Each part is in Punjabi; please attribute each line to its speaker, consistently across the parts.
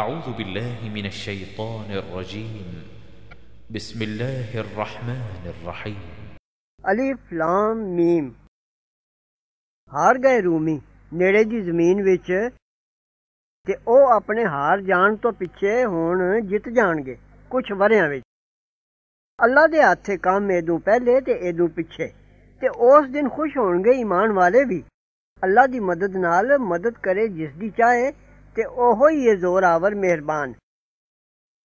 Speaker 1: أعوذ بالله من الشيطان الرجيم بسم الله الرحمن الرحيم الف لام ہار جان تو پچھے جان گے کچھ اللہ دے اے دو پہلے دو پیچھے اس دن خوش گے ایمان والے بھی اللہ دی مدد نال مدد کرے جس دی چاہے ਤੇ ਉਹੋ ਹੀ ਹੈ ਜ਼ੋਰਾਵਰ ਮਿਹਰਬਾਨ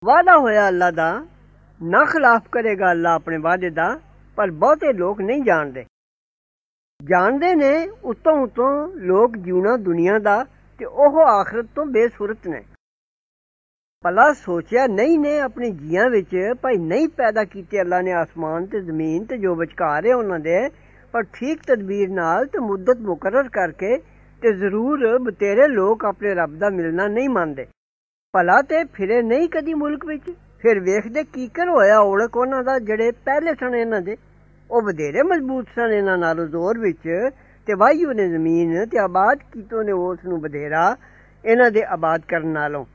Speaker 1: ਵਾਦਾ ਹੋਇਆ ਅੱਲਾ ਦਾ ਨਾ ਖਿਲਾਫ ਕਰੇਗਾ ਅੱਲਾ ਆਪਣੇ ਵਾਅਦੇ ਦਾ ਪਰ ਬਹੁਤੇ ਲੋਕ ਨਹੀਂ ਜਾਣਦੇ ਜਾਣਦੇ ਨੇ ਉਤੋਂ ਉਤੋਂ ਲੋਕ ਜੀਉਣਾ ਦੁਨੀਆ ਦਾ ਤੇ ਉਹ ਆਖਰਤ ਤੋਂ ਬੇਸੁਰਤ ਨੇ ਭਲਾ ਸੋਚਿਆ ਨਹੀਂ ਨੇ ਆਪਣੇ ਜੀਆਂ ਵਿੱਚ ਭਾਈ ਨਹੀਂ ਪੈਦਾ ਕੀਤੇ ਅੱਲਾ ਨੇ ਆਸਮਾਨ ਤੇ ਜ਼ਮੀਨ ਤੇ ਜੋ ਵਿਚਕਾਰ ਹੈ ਉਹਨਾਂ ਦੇ ਪਰ ਠੀਕ ਤਦਬੀਰ ਨਾਲ ਤੇ ਮੁੱਦਤ ਮੁਕਰਰ ਕਰਕੇ ਤੇ ਜ਼ਰੂਰ ਬਤੇਰੇ ਲੋਕ ਆਪਣੇ ਰੱਬ ਦਾ ਮਿਲਣਾ ਨਹੀਂ ਮੰਨਦੇ ਭਲਾ ਤੇ ਫਿਰੇ ਨਹੀਂ ਕਦੀ ਮੁਲਕ ਵਿੱਚ ਫਿਰ ਵੇਖਦੇ ਕੀ ਕਰ ਹੋਇਆ ਔਲਕ ਉਹਨਾਂ ਦਾ ਜਿਹੜੇ ਪਹਿਲੇ ਸਣ ਇਹਨਾਂ ਦੇ ਉਹ ਬਦੇਰੇ ਮਜ਼ਬੂਤ ਸਣ ਇਹਨਾਂ ਨਾਲ ਜ਼ੋਰ ਵਿੱਚ ਤੇ ਵਾਹੀਓ ਨੇ ਜ਼ਮੀਨ ਤੇ ਆਬਾਦ ਕੀਤੋ ਨੇ ਉਸ ਨੂੰ ਬਦੇਰਾ ਇਹਨਾਂ ਦੇ ਆਬਾਦ ਕਰਨ ਨਾਲੋਂ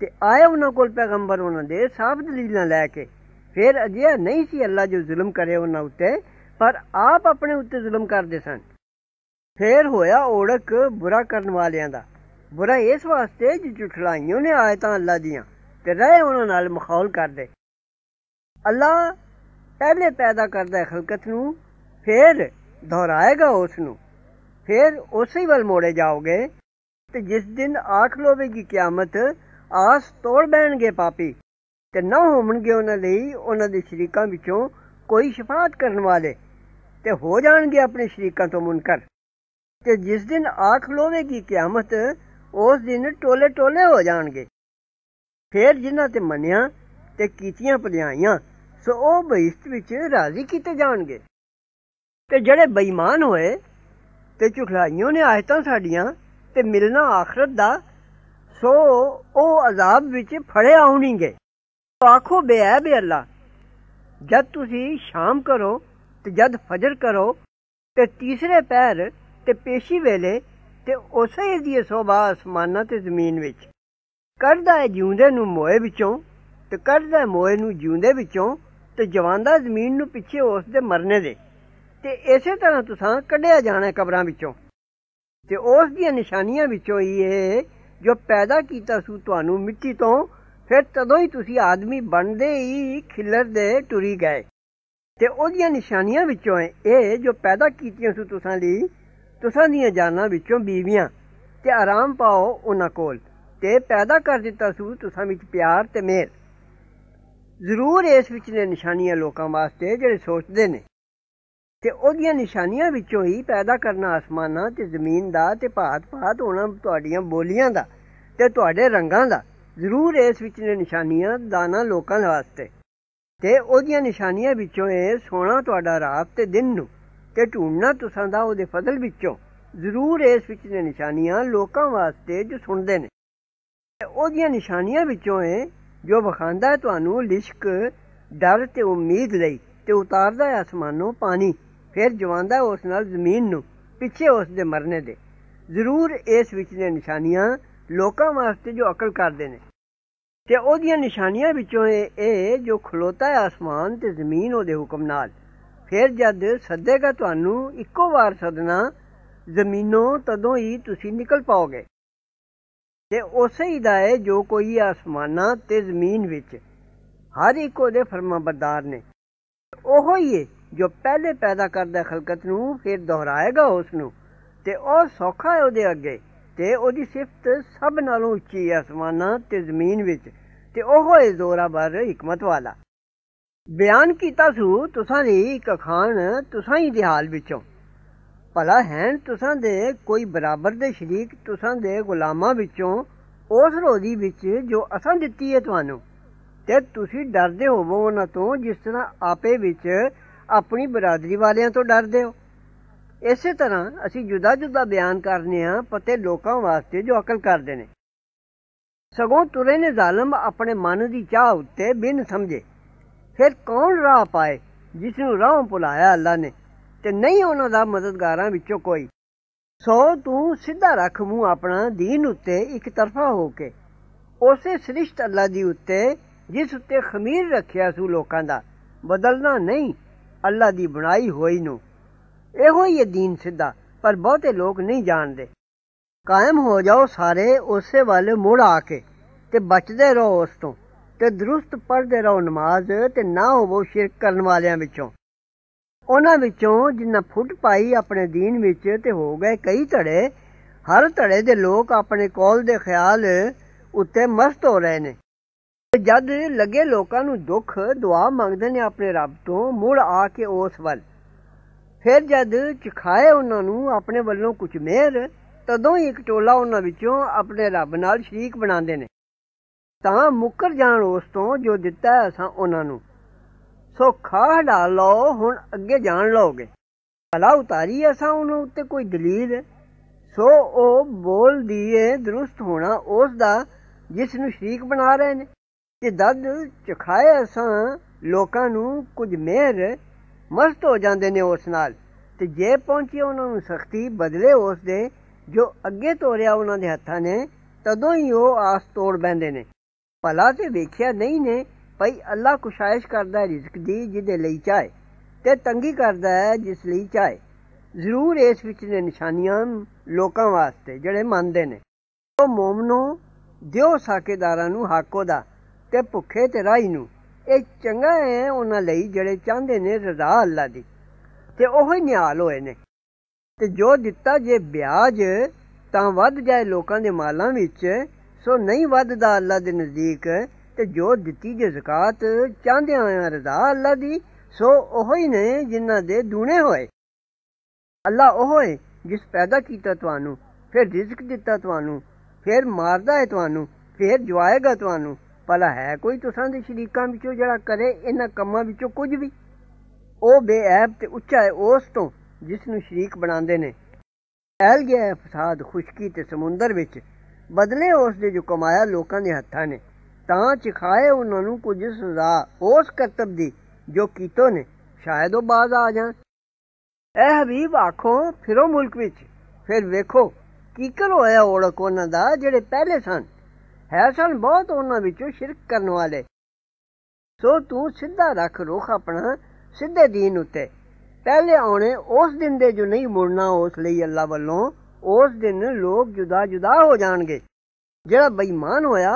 Speaker 1: ਤੇ ਆਏ ਉਹਨਾਂ ਕੋਲ ਪੈਗੰਬਰ ਉਹਨਾਂ ਦੇ ਸਾਫ ਦਲੀਲਾਂ ਲੈ ਕੇ ਫਿਰ ਅਜਿਹਾ ਨਹੀਂ ਸੀ ਅੱਲਾ ਜੋ ਜ਼ੁਲਮ ਕਰੇ ਉਹਨਾਂ ਉੱਤੇ ਪਰ ਆਪ ਆਪਣੇ ਉੱਤੇ ਜ਼ੁਲਮ ਕਰਦੇ ਸਨ ਫੇਰ ਹੋਇਆ ਔੜਕ ਬੁਰਾ ਕਰਨ ਵਾਲਿਆਂ ਦਾ ਬੁਰਾ ਇਸ ਵਾਸਤੇ ਜਿ ਝੁਠਲਾਈਆਂ ਨੇ ਆਇਤਾਂ ਅੱਲਾ ਦੀਆਂ ਤੇ ਰਹੇ ਉਹਨਾਂ ਨਾਲ ਮਖੌਲ ਕਰਦੇ ਅੱਲਾ ਪਹਿਲੇ ਪੈਦਾ ਕਰਦਾ ਹੈ ਖਲਕਤ ਨੂੰ ਫੇਰ ਦੁਹਰਾਏਗਾ ਉਸ ਨੂੰ ਫੇਰ ਉਸੇ ਵੱਲ ਮੋੜੇ ਜਾਓਗੇ ਤੇ ਜਿਸ ਦਿਨ ਆਖ ਲੋਵੇਗੀ ਕਿਆਮਤ ਆਸ ਤੋੜ ਬੈਣਗੇ ਪਾਪੀ ਤੇ ਨਾ ਹੋਣਗੇ ਉਹਨਾਂ ਲਈ ਉਹਨਾਂ ਦੇ ਸ਼ਰੀਕਾਂ ਵਿੱਚੋਂ ਕੋਈ ਸ਼ਫਾਤ ਕਰਨ ਵਾਲੇ ਤੇ ਹੋ ਜਾਣਗੇ ਆਪਣੇ ਸ਼ਰੀਕਾਂ ਤੋਂ ਮੁਨਕਰ ਕਿ ਜਿਸ ਦਿਨ ਆਖ ਲੋਵੇਗੀ ਕਿਆਮਤ ਉਸ ਦਿਨ ਟੋਲੇ ਟੋਲੇ ਹੋ ਜਾਣਗੇ ਫਿਰ ਜਿਨ੍ਹਾਂ ਤੇ ਮੰਨਿਆ ਤੇ ਕੀਤੀਆਂ ਭਲਾਈਆਂ ਸੋ ਉਹ ਬਹਿਸ਼ਤ ਵਿੱਚ ਰਾਜ਼ੀ ਕੀਤੇ ਜਾਣਗੇ ਤੇ ਜਿਹੜੇ ਬੇਈਮਾਨ ਹੋਏ ਤੇ ਝੁਖਲਾਈਆਂ ਨੇ ਆਇਤਾਂ ਸਾਡੀਆਂ ਤੇ ਮਿਲਣਾ ਆਖਰਤ ਦਾ ਸੋ ਉਹ ਅਜ਼ਾਬ ਵਿੱਚ ਫੜੇ ਆਉਣਗੇ ਆਖੋ ਬੇਅਬ ਅੱਲਾ ਜਦ ਤੁਸੀਂ ਸ਼ਾਮ ਕਰੋ ਤੇ ਜਦ ਫਜਰ ਕਰੋ ਤੇ ਤੀਸਰੇ ਪੈਰ ਤੇ ਪੇਸ਼ੀ ਵੇਲੇ ਤੇ ਉਸੇ ਦੀ ਸੋਭਾ ਅਸਮਾਨਾਂ ਤੇ ਜ਼ਮੀਨ ਵਿੱਚ ਕੱਢਦਾ ਹੈ ਜਿਉਂਦੇ ਨੂੰ ਮੋਏ ਵਿੱਚੋਂ ਤੇ ਕੱਢਦਾ ਮੋਏ ਨੂੰ ਜਿਉਂਦੇ ਵਿੱਚੋਂ ਤੇ ਜਵਾਂਦਾ ਜ਼ਮੀਨ ਨੂੰ ਪਿੱਛੇ ਉਸ ਦੇ ਮਰਨੇ ਦੇ ਤੇ ਇਸੇ ਤਰ੍ਹਾਂ ਤੁਸਾਂ ਕੱਢਿਆ ਜਾਣਾ ਕਬਰਾਂ ਵਿੱਚੋਂ ਤੇ ਉਸ ਦੀਆਂ ਨਿਸ਼ਾਨੀਆਂ ਵਿੱਚੋਂ ਹੀ ਇਹ ਜੋ ਪੈਦਾ ਕੀਤਾ ਸੂ ਤੁਹਾਨੂੰ ਮਿੱਟੀ ਤੋਂ ਫਿਰ ਤਦੋਂ ਹੀ ਤੁਸੀਂ ਆਦਮੀ ਬਣਦੇ ਹੀ ਖਿਲਰਦੇ ਦੇ ਟੁਰੀ ਗਏ ਤੇ ਉਹਦੀਆਂ ਨਿਸ਼ਾਨੀਆਂ ਵਿੱਚੋਂ ਇਹ ਜੋ ਪੈਦਾ ਕੀਤੀਆਂ ਸੂ ਤੁਸਾਂ ਲਈ ਤੁਸਾਂ ਦੀਆਂ ਜਾਨਾਂ ਵਿੱਚੋਂ ਬੀਵੀਆਂ ਤੇ ਆਰਾਮ ਪਾਓ ਉਹਨਾਂ ਕੋਲ ਤੇ ਪੈਦਾ ਕਰ ਦਿੱਤਾ ਸੂ ਤੁਸਾਂ ਵਿੱਚ ਪਿਆਰ ਤੇ ਮਿਹਰ ਜ਼ਰੂਰ ਇਸ ਵਿੱਚ ਨੇ ਨਿਸ਼ਾਨੀਆਂ ਲੋਕਾਂ ਵਾਸਤੇ ਜਿਹੜੇ ਸੋਚਦੇ ਨੇ ਤੇ ਉਹਦੀਆਂ ਨਿਸ਼ਾਨੀਆਂ ਵਿੱਚੋਂ ਹੀ ਪੈਦਾ ਕਰਨਾ ਅਸਮਾਨਾਂ ਤੇ ਜ਼ਮੀਨ ਦਾ ਤੇ ਭਾਤ-ਭਾਤ ਹੋਣਾ ਤੁਹਾਡੀਆਂ ਬੋਲੀਆਂ ਦਾ ਤੇ ਤੁਹਾਡੇ ਰੰਗਾਂ ਦਾ ਜ਼ਰੂਰ ਇਸ ਵਿੱਚ ਨੇ ਨਿਸ਼ਾਨੀਆਂ ਦਾਣਾ ਲੋਕਾਂ ਵਾਸਤੇ ਤੇ ਉਹਦੀਆਂ ਨਿਸ਼ਾਨੀਆਂ ਵਿੱਚੋਂ ਇਹ ਸੋਨਾ ਤੁਹਾਡਾ ਰਾਤ ਤੇ ਦਿਨ ਨੂੰ ਤੇ ਢੂੰਡਣਾ ਤੁਸਾਂ ਦਾ ਉਹਦੇ ਫਜ਼ਲ ਵਿੱਚੋਂ ਜ਼ਰੂਰ ਇਸ ਵਿੱਚ ਨੇ ਨਿਸ਼ਾਨੀਆਂ ਲੋਕਾਂ ਵਾਸਤੇ ਜੋ ਸੁਣਦੇ ਨੇ ਉਹਦੀਆਂ ਨਿਸ਼ਾਨੀਆਂ ਵਿੱਚੋਂ ਹੈ ਜੋ ਵਖਾਂਦਾ ਹੈ ਤੁਹਾਨੂੰ ਲਿਸ਼ਕ ਡਰ ਤੇ ਉਮੀਦ ਲਈ ਤੇ ਉਤਾਰਦਾ ਹੈ ਅਸਮਾਨੋਂ ਪਾਣੀ ਫਿਰ ਜਵਾਂਦਾ ਉਸ ਨਾਲ ਜ਼ਮੀਨ ਨੂੰ ਪਿੱਛੇ ਉਸ ਦੇ ਮਰਨੇ ਦੇ ਜ਼ਰੂਰ ਇਸ ਵਿੱਚ ਨੇ ਨਿਸ਼ਾਨੀਆਂ ਲੋਕਾਂ ਵਾਸਤੇ ਜੋ ਅਕਲ ਕਰਦੇ ਨੇ ਤੇ ਉਹਦੀਆਂ ਨਿਸ਼ਾਨੀਆਂ ਵਿੱਚੋਂ ਇਹ ਜੋ ਖਲੋਤਾ ਹੈ ਅਸਮਾਨ ਤੇ ਜ਼ਮੀਨ ਉਹਦੇ ਹੁਕਮ ਨਾਲ ਫਿਰ ਜਦ ਸੱਦੇਗਾ ਤੁਹਾਨੂੰ ਇੱਕੋ ਵਾਰ ਸਦਨਾ ਜ਼ਮੀਨੋਂ ਤਦੋਂ ਹੀ ਤੁਸੀਂ ਨਿਕਲ ਪਾਓਗੇ ਤੇ ਉਸੇ ਹੀ ਦਾ ਹੈ ਜੋ ਕੋਈ ਆਸਮਾਨਾਂ ਤੇ ਜ਼ਮੀਨ ਵਿੱਚ ਹਰ ਇੱਕ ਉਹਦੇ ਫਰਮਾਬਰਦਾਰ ਨੇ ਉਹ ਹੀ ਹੈ ਜੋ ਪਹਿਲੇ ਪੈਦਾ ਕਰਦਾ ਖਲਕਤ ਨੂੰ ਫਿਰ ਦੁਹਰਾਏਗਾ ਉਸ ਨੂੰ ਤੇ ਉਹ ਸੌਖਾ ਹੈ ਉਹਦੇ ਅੱਗੇ ਤੇ ਉਹਦੀ ਸਿਫਤ ਸਭ ਨਾਲੋਂ ਉੱਚੀ ਹੈ ਅਸਮਾਨਾਂ ਤੇ ਜ਼ਮੀਨ ਵਿੱਚ ਤੇ ਉਹ ਹੈ ਜ਼ੋਰਾਬਰ ਹਕਮਤ ਵਾਲਾ ਬਿਆਨ ਕੀਤਾ ਸੂ ਤੁਸਾਂ ਦੀ ਇੱਕ ਖਾਨ ਤੁਸਾਂ ਹੀ ਦਿਹਾਲ ਵਿੱਚੋਂ ਭਲਾ ਹੈਣ ਤੁਸਾਂ ਦੇ ਕੋਈ ਬਰਾਬਰ ਦੇ ਸ਼ਰੀਕ ਤੁਸਾਂ ਦੇ ਗੁਲਾਮਾਂ ਵਿੱਚੋਂ ਉਸ ਰੋਜ਼ੀ ਵਿੱਚ ਜੋ ਅਸਾਂ ਦਿੱਤੀ ਹੈ ਤੁਹਾਨੂੰ ਤੇ ਤੁਸੀਂ ਡਰਦੇ ਹੋਵੋ ਉਹਨਾਂ ਤੋਂ ਜਿਸ ਤਰ੍ਹਾਂ ਆਪੇ ਵਿੱਚ ਆਪਣੀ ਬਰਾਦਰੀ ਵਾਲਿਆਂ ਤੋਂ ਡਰਦੇ ਹੋ ਇਸੇ ਤਰ੍ਹਾਂ ਅਸੀਂ ਜੁਦਾ-ਜੁਦਾ ਬਿਆਨ ਕਰਨੇ ਆ ਪਤੇ ਲੋਕਾਂ ਵਾਸਤੇ ਜੋ ਅਕਲ ਕਰਦੇ ਨੇ ਸਗੋਂ ਤੁਰੇ ਨੇ ਜ਼ਾਲਮ ਆਪਣੇ ਮਨ ਦੀ ਚਾਹ ਉੱਤੇ ਬਿਨ ਸਮਝੇ ਫਿਰ ਕੌਣ ਰਾਹ ਪਾਏ ਜਿਸ ਨੂੰ ਰਾਹ ਬੁਲਾਇਆ ਅੱਲਾ ਨੇ ਤੇ ਨਹੀਂ ਉਹਨਾਂ ਦਾ ਮਦਦਗਾਰਾਂ ਵਿੱਚੋਂ ਕੋਈ ਸੋ ਤੂੰ ਸਿੱਧਾ ਰੱਖ ਮੂੰ ਆਪਣਾ دین ਉੱਤੇ ਇੱਕ ਤਰਫਾ ਹੋ ਕੇ ਉਸੇ ਸ੍ਰਿਸ਼ਟ ਅੱਲਾ ਦੀ ਉੱਤੇ ਜਿਸ ਉੱਤੇ ਖਮੀਰ ਰੱਖਿਆ ਸੂ ਲੋਕਾਂ ਦਾ ਬਦਲਣਾ ਨਹੀਂ ਅੱਲਾ ਦੀ ਬਣਾਈ ਹੋਈ ਨੂੰ ਇਹੋ ਹੀ ਹੈ دین ਸਿੱਧਾ ਪਰ ਬਹੁਤੇ ਲੋਕ ਨਹੀਂ ਜਾਣਦੇ ਕਾਇਮ ਹੋ ਜਾਓ ਸਾਰੇ ਉਸੇ ਵਾਲੇ ਮੁੜ ਆ ਕੇ ਤੇ ਬਚਦੇ ਰਹੋ ਉਸ ਤੋਂ ਤੇ ਦਰੁਸਤ ਪਰਦੇ ਰਹੋ ਨਮਾਜ਼ ਤੇ ਨਾ ਹੋਵੋ ਸ਼ਿਰਕ ਕਰਨ ਵਾਲਿਆਂ ਵਿੱਚੋਂ ਉਹਨਾਂ ਵਿੱਚੋਂ ਜਿਨ੍ਹਾਂ ਫੁੱਟ ਪਾਈ ਆਪਣੇ دین ਵਿੱਚ ਤੇ ਹੋ ਗਏ ਕਈ ਧੜੇ ਹਰ ਧੜੇ ਦੇ ਲੋਕ ਆਪਣੇ ਕੋਲ ਦੇ ਖਿਆਲ ਉੱਤੇ ਮਸਤ ਹੋ ਰਹੇ ਨੇ ਜਦ ਲੱਗੇ ਲੋਕਾਂ ਨੂੰ ਦੁੱਖ ਦੁਆ ਮੰਗਦੇ ਨੇ ਆਪਣੇ ਰੱਬ ਤੋਂ ਮੁੜ ਆ ਕੇ ਉਸ ਵੱਲ ਫਿਰ ਜਦ ਚਖਾਏ ਉਹਨਾਂ ਨੂੰ ਆਪਣੇ ਵੱਲੋਂ ਕੁਝ ਮਿਹਰ ਤਦੋਂ ਹੀ ਇੱਕ ਟੋਲਾ ਉਹਨਾਂ ਵਿੱਚੋਂ ਆਪਣੇ ਰੱਬ ਨਾਲ ਸ਼ਰੀਕ ਬਣਾਉਂਦੇ ਨੇ ਤਾਂ ਮੁੱਕਰ ਜਾਣ ਉਸ ਤੋਂ ਜੋ ਦਿੱਤਾ ਅਸਾਂ ਉਹਨਾਂ ਨੂੰ ਸੋ ਖਾ ਹਟਾ ਲਓ ਹੁਣ ਅੱਗੇ ਜਾਣ ਲਓਗੇ ਭਲਾ ਉਤਾਰੀ ਅਸਾਂ ਉਹਨਾਂ ਉੱਤੇ ਕੋਈ ਦਲੀਲ ਸੋ ਉਹ ਬੋਲ ਦੀਏ ਦਰੁਸਤ ਹੋਣਾ ਉਸ ਦਾ ਜਿਸ ਨੂੰ ਸ਼ਰੀਕ ਬਣਾ ਰਹੇ ਨੇ ਕਿ ਦਦ ਚਖਾਏ ਅਸਾਂ ਲੋਕਾਂ ਨੂੰ ਕੁਝ ਮਿਹਰ ਮਸਤ ਹੋ ਜਾਂਦੇ ਨੇ ਉਸ ਨਾਲ ਤੇ ਜੇ ਪਹੁੰਚੀ ਉਹਨਾਂ ਨੂੰ ਸਖਤੀ ਬਦਲੇ ਉਸ ਦੇ ਜੋ ਅੱਗੇ ਤੋਰਿਆ ਉਹਨਾਂ ਦੇ ਹੱਥਾਂ ਨੇ ਤਦੋਂ ਹੀ ਉਹ ਆਸ ਤੋੜ ਬੈਂਦੇ ਨੇ ਭਲਾ ਤੇ ਵੇਖਿਆ ਨਹੀਂ ਨੇ ਭਈ ਅੱਲਾ ਕੁਸ਼ਾਇਸ਼ ਕਰਦਾ ਹੈ ਰਿਜ਼ਕ ਦੀ ਜਿਹਦੇ ਲਈ ਚਾਹੇ ਤੇ ਤੰਗੀ ਕਰਦਾ ਹੈ ਜਿਸ ਲਈ ਚਾਹੇ ਜ਼ਰੂਰ ਇਸ ਵਿੱਚ ਨੇ ਨਿਸ਼ਾਨੀਆਂ ਲੋਕਾਂ ਵਾਸਤੇ ਜਿਹੜੇ ਮੰਨਦੇ ਨੇ ਉਹ ਮੂਮਨੋ ਦਿਓ ਸਾਕੇਦਾਰਾਂ ਨੂੰ ਹੱਕੋ ਦਾ ਤੇ ਭੁੱਖੇ ਤੇ ਰਾਹੀ ਨੂੰ ਇਹ ਚੰਗਾ ਹੈ ਉਹਨਾਂ ਲਈ ਜਿਹੜੇ ਚਾਹੁੰਦੇ ਨੇ ਰਜ਼ਾ ਅੱਲਾ ਦੀ ਤੇ ਉਹ ਹੀ ਨਿਹਾਲ ਹੋਏ ਨੇ ਤੇ ਜੋ ਦਿੱਤਾ ਜੇ ਵਿਆਜ ਤਾਂ ਵੱਧ ਜਾਏ ਲੋਕਾਂ ਦੇ ਮਾਲਾਂ ਵਿੱਚ ਸੋ ਨਹੀਂ ਵੱਧਦਾ ਅੱਲਾ ਦੇ ਨਜ਼ਦੀਕ ਤੇ ਜੋ ਦਿੱਤੀ ਜੇ ਜ਼ਕਾਤ ਚਾਹਦੇ ਆ ਰਜ਼ਾ ਅੱਲਾ ਦੀ ਸੋ ਉਹ ਹੀ ਨੇ ਜਿਨ੍ਹਾਂ ਦੇ ਦੂਣੇ ਹੋਏ ਅੱਲਾ ਉਹ ਹੈ ਜਿਸ ਪੈਦਾ ਕੀਤਾ ਤੁਹਾਨੂੰ ਫਿਰ ਰਿਜ਼ਕ ਦਿੱਤਾ ਤੁਹਾਨੂੰ ਫਿਰ ਮਾਰਦਾ ਹੈ ਤੁਹਾਨੂੰ ਫਿਰ ਜਵਾਏਗਾ ਤੁਹਾਨੂੰ ਪਲਾ ਹੈ ਕੋਈ ਤੁਸਾਂ ਦੇ ਸ਼ਰੀਕਾਂ ਵਿੱਚੋਂ ਜਿਹੜਾ ਕਰੇ ਇਹਨਾਂ ਕੰਮਾਂ ਵਿੱਚੋਂ ਕੁਝ ਵੀ ਉਹ ਬੇਅਬ ਤੇ ਉੱਚਾ ਹੈ ਉਸ ਤੋਂ ਜਿਸ ਨੂੰ ਸ਼ਰੀਕ ਬਣਾਉਂਦੇ ਨੇ ਐਲ ਗਿਆ ਫਸਾਦ ਖੁਸ਼ਕੀ ਤੇ ਸਮੁੰਦਰ ਵਿੱਚ ਬਦਲੇ ਉਸ ਦੇ ਜੋ ਕਮਾਇਆ ਲੋਕਾਂ ਦੇ ਹੱਥਾਂ ਨੇ ਤਾਂ ਚਖਾਏ ਉਹਨਾਂ ਨੂੰ ਕੁਝ ਸਜ਼ਾ ਉਸ ਕਰਤਬ ਦੀ ਜੋ ਕੀਤੋ ਨੇ ਸ਼ਾਇਦ ਉਹ ਬਾਜ਼ ਆ ਜਾਣ ਐ ਹਬੀਬ ਆਖੋ ਫਿਰੋ ਮੁਲਕ ਵਿੱਚ ਫਿਰ ਵੇਖੋ ਕੀ ਕੀਕਲ ਹੋਇਆ ਔੜਕ ਉਹਨਾਂ ਦਾ ਜਿਹੜੇ ਪਹਿਲੇ ਸਨ ਹੈ ਸਨ ਬਹੁਤ ਉਹਨਾਂ ਵਿੱਚੋਂ ਸ਼ਿਰਕ ਕਰਨ ਵਾਲੇ ਸੋ ਤੂੰ ਸਿੱਧਾ ਰੱਖ ਰੋਖ ਆਪਣਾ ਸਿੱਧੇ ਦੀਨ ਉੱਤੇ ਪਹਿਲੇ ਆਉਣੇ ਉਸ ਦਿਨ ਦੇ ਜੋ ਨਹੀਂ ਮੁੜਨਾ ਉਸ ਲਈ ਅੱਲਾ ਵੱਲੋਂ ਉਸ ਦਿਨ ਲੋਕ ਜੁਦਾ-ਜੁਦਾ ਹੋ ਜਾਣਗੇ ਜਿਹੜਾ ਬੇਈਮਾਨ ਹੋਇਆ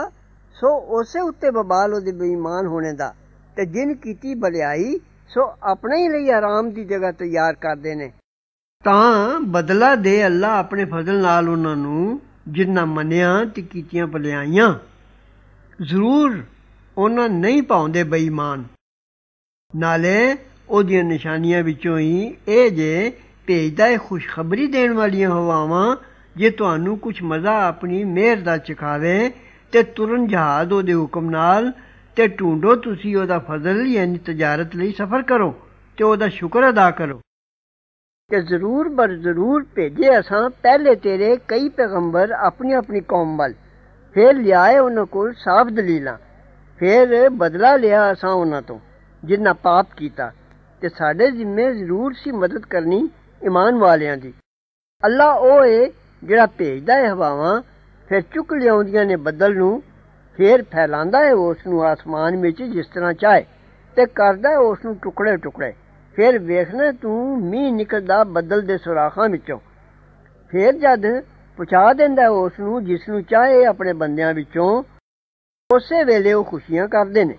Speaker 1: ਸੋ ਉਸੇ ਉੱਤੇ ਬਬਾਲ ਉਹਦੇ ਬੇਈਮਾਨ ਹੋਣੇ ਦਾ ਤੇ ਜਿਨ ਕੀਤੀ ਬਲਿਆਈ ਸੋ ਆਪਣੇ ਹੀ ਲਈ ਆਰਾਮ ਦੀ ਜਗ੍ਹਾ ਤਿਆਰ ਕਰਦੇ ਨੇ ਤਾਂ ਬਦਲਾ ਦੇ ਅੱਲਾ ਆਪਣੇ ਫਜ਼ਲ ਨਾਲ ਉਹਨਾਂ ਨੂੰ ਜਿਨ੍ਹਾਂ ਮੰਨਿਆ ਤੇ ਕੀਤੀਆਂ ਬਲਿਆਈਆਂ ਜ਼ਰੂਰ ਉਹਨਾਂ ਨਹੀਂ ਪਾਉਂਦੇ ਬੇਈਮਾਨ ਨਾਲੇ ਉਹਦੀਆਂ ਨਿਸ਼ਾਨੀਆਂ ਵਿੱਚੋਂ ਹੀ ਇਹ ਜੇ ਭੇਜਦਾ ਹੈ ਖੁਸ਼ਖਬਰੀ ਦੇਣ ਵਾਲੀਆਂ ਹਵਾਵਾਂ ਜੇ ਤੁਹਾਨੂੰ ਕੁਝ ਮਜ਼ਾ ਆਪਣੀ ਮਿਹਰ ਦਾ ਚਖਾਵੇ ਤੇ ਤੁਰਨ ਜਹਾਜ਼ ਉਹਦੇ ਹੁਕਮ ਨਾਲ ਤੇ ਟੁੰਡੋ ਤੁਸੀਂ ਉਹਦਾ ਫਜ਼ਲ ਯਾਨੀ ਤਜਾਰਤ ਲਈ ਸਫ਼ਰ ਕਰੋ ਤੇ ਉਹਦਾ ਸ਼ੁਕਰ ਅਦਾ ਕਰੋ ਕਿ ਜ਼ਰੂਰ ਬਰ ਜ਼ਰੂਰ ਭੇਜੇ ਅਸਾਂ ਪਹਿਲੇ ਤੇਰੇ ਕਈ ਪੈਗੰਬਰ ਆਪਣੀ ਆਪਣੀ ਕੌਮ ਵੱਲ ਫੇਰ ਲਿਆਏ ਉਹਨਾਂ ਕੋਲ ਸਾਫ਼ ਦਲੀਲਾਂ ਫੇਰ ਬਦਲਾ ਲਿਆ ਅਸਾਂ ਉਹਨਾਂ ਤੋਂ ਜਿਨ੍ਹਾਂ ਪਾਪ ਕੀਤਾ ਤੇ ਸਾਡੇ ਜ਼ਿੰਮੇ ਜ਼ਰੂਰ ਸੀ ਮਦਦ ਕਰਨੀ ਇਮਾਨ ਵਾਲਿਆਂ ਦੀ ਅੱਲਾ ਉਹ ਏ ਜਿਹੜਾ ਭੇਜਦਾ ਹੈ ਹਵਾਵਾਂ ਫਿਰ ਚੁੱਕ ਲਿਆਉਂਦੀਆਂ ਨੇ ਬੱਦਲ ਨੂੰ ਫੇਰ ਫੈਲਾਉਂਦਾ ਹੈ ਉਸ ਨੂੰ ਆਸਮਾਨ ਵਿੱਚ ਜਿਸ ਤਰ੍ਹਾਂ ਚਾਹੇ ਤੇ ਕਰਦਾ ਹੈ ਉਸ ਨੂੰ ਟੁਕੜੇ ਟੁਕੜੇ ਫੇਰ ਵੇਖਣਾ ਤੂੰ ਮੀਂਹ ਨਿਕਲਦਾ ਬੱਦਲ ਦੇ ਸੁਰਾਖਾਂ ਵਿੱਚੋਂ ਫੇਰ ਜਦ ਪਹੁੰਚਾ ਦਿੰਦਾ ਉਸ ਨੂੰ ਜਿਸ ਨੂੰ ਚਾਹੇ ਆਪਣੇ ਬੰਦਿਆਂ ਵਿੱਚੋਂ ਉਸੇ ਵੇਲੇ ਉਹ ਖੁਸ਼ੀਆਂ ਕਰਦੇ ਨੇ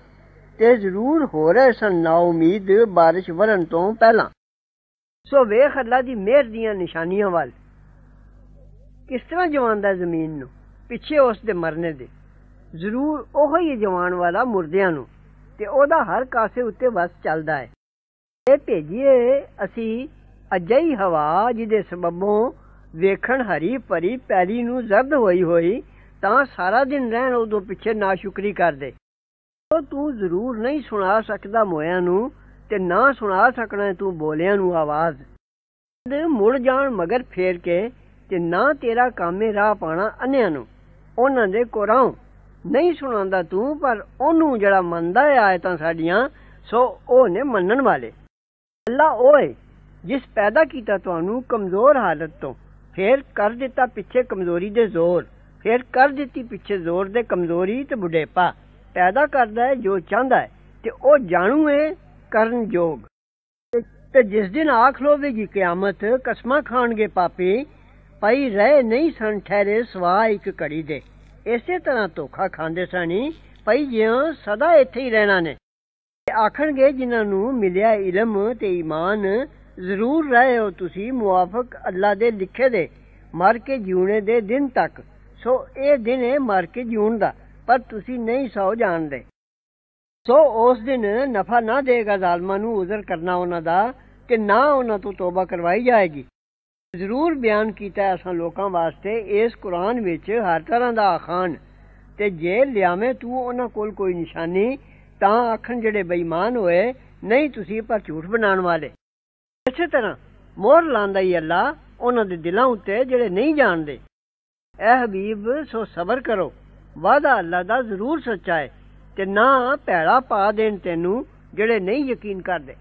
Speaker 1: ਤੇ ਜ਼ਰੂਰ ਹੋ ਰਹੇ ਸਨ ਨਾ ਉਮੀਦ بارش ਵਰਨ ਤੋਂ ਪਹਿਲਾਂ ਸੋ ਵੇਖ ਅੱਲਾ ਦੀ ਮਿਹਰ ਦੀਆਂ ਨਿਸ਼ਾਨੀਆਂ ਵੱਲ ਕਿਸ ਤਰ੍ਹਾਂ ਦਾ ਜ਼ਮੀਨ ਨੂੰ ਪਿੱਛੇ ਉਸ ਦੇ ਮਰਨੇ ਦੇ ਜ਼ਰੂਰ ਉਹ ਹੀ ਜਵਾਨ ਵਾਲਾ ਮੁਰਦਿਆਂ ਨੂੰ ਤੇ ਉਹਦਾ ਹਰ ਕਾਸੇ ਉੱਤੇ ਵਸ ਚੱਲਦਾ ਹੈ ਇਹ ਭੇਜੀਏ ਅਸੀਂ ਅਜਈ ਹਵਾ ਜਿਹਦੇ ਸਬਬੋਂ ਵੇਖਣ ਹਰੀ ਭਰੀ ਪੈਲੀ ਨੂੰ ਜ਼ਰਦ ਹੋਈ ਹੋਈ ਤਾਂ ਸਾਰਾ ਦਿਨ ਰਹਿਣ ਉਦੋਂ ਪਿੱਛੇ ਨਾ ਸ਼ੁਕਰੀ ਕਰਦੇ ਉਹ ਤੂੰ ਜ਼ਰੂਰ ਨਹੀਂ ਸੁਣਾ ਸਕਦਾ ਮੋਇਆਂ ਨੂੰ ਤੇ ਨਾ ਸੁਣਾ ਸਕਣਾ ਤੂੰ ਬੋਲਿਆਂ ਨੂੰ ਆਵਾਜ਼ ਮੁੜ ਜਾਣ ਮਗਰ ਫੇਰ ਕੇ ਤੇ ਨਾ ਤੇਰਾ ਕਾਮੇ ਰਾਹ ਪਾਣਾ ਅੰਨਿਆਂ ਨੂੰ ਉਹਨਾਂ ਦੇ ਕੋਰਾਂ ਨਹੀਂ ਸੁਣਾਉਂਦਾ ਤੂੰ ਪਰ ਉਹਨੂੰ ਜਿਹੜਾ ਮੰਨਦਾ ਹੈ ਆਇਤਾਂ ਸਾਡੀਆਂ ਸੋ ਉਹ ਨੇ ਮੰਨਣ ਵਾਲੇ ਅੱਲਾ ਓਏ ਜਿਸ ਪੈਦਾ ਕੀਤਾ ਤੁਹਾਨੂੰ ਕਮਜ਼ੋਰ ਹਾਲਤ ਤੋਂ ਫੇਰ ਕਰ ਦਿੱਤਾ ਪਿੱਛੇ ਕਮਜ਼ੋਰੀ ਦੇ ਜ਼ੋਰ ਫੇਰ ਕਰ ਦਿੱਤੀ ਪਿੱਛੇ ਜ਼ੋਰ ਦੇ ਕਮਜ਼ੋਰੀ ਤੇ ਬੁਢੇਪਾ ਪੈਦਾ ਕਰਦਾ ਹੈ ਜੋ ਚਾਹੁੰਦਾ ਹੈ ਤੇ ਉਹ ਜਾਣੂ ਹੈ ਕਰਨ ਯੋਗ ਤੇ ਜਿਸ ਦਿਨ ਆਖ ਲੋਵੇਗੀ ਕਿਆਮਤ ਕਸਮਾ ਖਾਣਗੇ ਪਾਪੀ ਪਈ ਰਹਿ ਨਹੀਂ ਸਨ ਠਹਿਰੇ ਸਵਾ ਇੱਕ ਘੜੀ ਦੇ ਇਸੇ ਤਰ੍ਹਾਂ ਧੋਖਾ ਖਾਂਦੇ ਸਣੀ ਪਈ ਜਿਉ ਸਦਾ ਇੱਥੇ ਹੀ ਰਹਿਣਾ ਨੇ ਆਖਣਗੇ ਜਿਨ੍ਹਾਂ ਨੂੰ ਮਿਲਿਆ ਇਲਮ ਤੇ ਈਮਾਨ ਜ਼ਰੂਰ ਰਹੇ ਹੋ ਤੁਸੀਂ ਮੁਆਫਕ ਅੱਲਾ ਦੇ ਲਿਖੇ ਦੇ ਮਰ ਕੇ ਜਿਉਣੇ ਦੇ ਦਿਨ ਤੱਕ ਸੋ ਇਹ ਦਿਨ ਹੈ ਮਰ ਕੇ ਜਿਉਣ ਦਾ ਪਰ ਤੁਸੀਂ ਨਹੀਂ ਸੌ ਜਾਣਦੇ ਸੋ ਉਸ ਦਿਨ ਨਫਾ ਨਾ ਦੇਗਾ ਜ਼ਾਲਮਾਂ ਨੂੰ ਉਜ਼ਰ ਕਰਨਾ ਉਹਨਾਂ ਦਾ ਕਿ ਨਾ ਉਹਨਾਂ ਤੋਂ ਤੋਬਾ ਕਰਵਾਈ ਜਾਏਗੀ ਜ਼ਰੂਰ ਬਿਆਨ ਕੀਤਾ ਅਸਾਂ ਲੋਕਾਂ ਵਾਸਤੇ ਇਸ ਕੁਰਾਨ ਵਿੱਚ ਹਰ ਤਰ੍ਹਾਂ ਦਾ ਆਖਾਨ ਤੇ ਜੇ ਲਿਆਵੇਂ ਤੂੰ ਉਹਨਾਂ ਕੋਲ ਕੋਈ ਨਿਸ਼ਾਨੀ ਤਾਂ ਆਖਣ ਜਿਹੜੇ ਬੇਈਮਾਨ ਹੋਏ ਨਹੀਂ ਤੁਸੀਂ ਪਰ ਝੂਠ ਬਣਾਉਣ ਵਾਲੇ ਇਸੇ ਤਰ੍ਹਾਂ ਮੋਹਰ ਲਾਂਦਾ ਹੀ ਅੱਲਾ ਉਹਨਾਂ ਦੇ ਦਿਲਾਂ ਉੱਤੇ ਜਿਹੜੇ ਨਹੀਂ ਜਾਣਦੇ ਐ ਹਬੀਬ ਸੋ ਸਬਰ ਕਰੋ ਵਾਦਾ ਅੱਲਾ ਦਾ ਜ਼ਰੂਰ ਸੱਚਾ ਹੈ ਤੇ ਨਾ ਭੈੜਾ ਪਾ ਦੇਣ ਤੈਨੂੰ ਜਿਹੜੇ ਨਹੀਂ ਯਕੀਨ ਕਰਦੇ